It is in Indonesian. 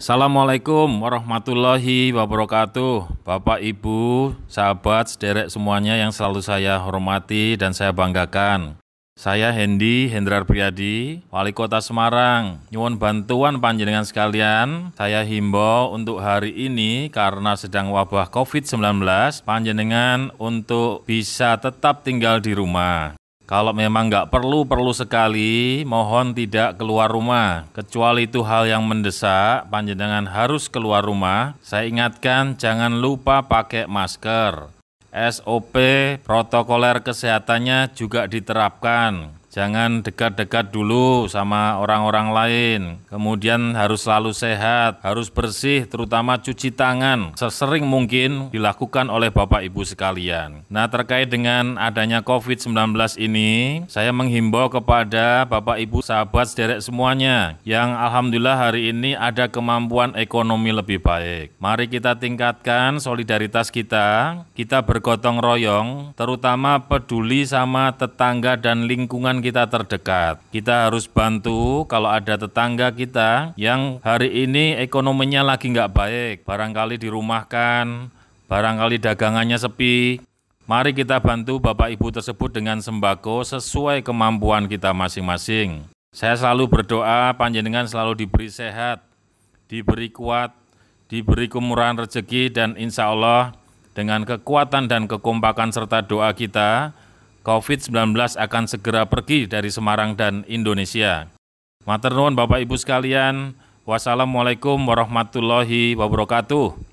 Assalamualaikum warahmatullahi wabarakatuh Bapak Ibu, sahabat, sederek semuanya yang selalu saya hormati dan saya banggakan Saya Hendi Hendrar Priyadi, Wali Kota Semarang Nyuwun bantuan panjenengan sekalian Saya himbau untuk hari ini karena sedang wabah COVID-19 Panjenengan untuk bisa tetap tinggal di rumah kalau memang nggak perlu, perlu sekali, mohon tidak keluar rumah. Kecuali itu hal yang mendesak, panjenengan harus keluar rumah. Saya ingatkan, jangan lupa pakai masker. SOP protokoler kesehatannya juga diterapkan. Jangan dekat-dekat dulu sama orang-orang lain. Kemudian harus selalu sehat, harus bersih, terutama cuci tangan. Sesering mungkin dilakukan oleh Bapak Ibu sekalian. Nah, terkait dengan adanya COVID-19 ini, saya menghimbau kepada Bapak Ibu sahabat sederek semuanya yang alhamdulillah hari ini ada kemampuan ekonomi lebih baik. Mari kita tingkatkan solidaritas kita, kita bergotong royong, terutama peduli sama tetangga dan lingkungan kita terdekat. Kita harus bantu kalau ada tetangga kita yang hari ini ekonominya lagi nggak baik, barangkali dirumahkan, barangkali dagangannya sepi. Mari kita bantu Bapak Ibu tersebut dengan sembako sesuai kemampuan kita masing-masing. Saya selalu berdoa panjenengan selalu diberi sehat, diberi kuat, diberi kemurahan rezeki dan insya Allah dengan kekuatan dan kekompakan serta doa kita, COVID-19 akan segera pergi dari Semarang dan Indonesia. Maternuan Bapak Ibu sekalian, wassalamualaikum warahmatullahi wabarakatuh.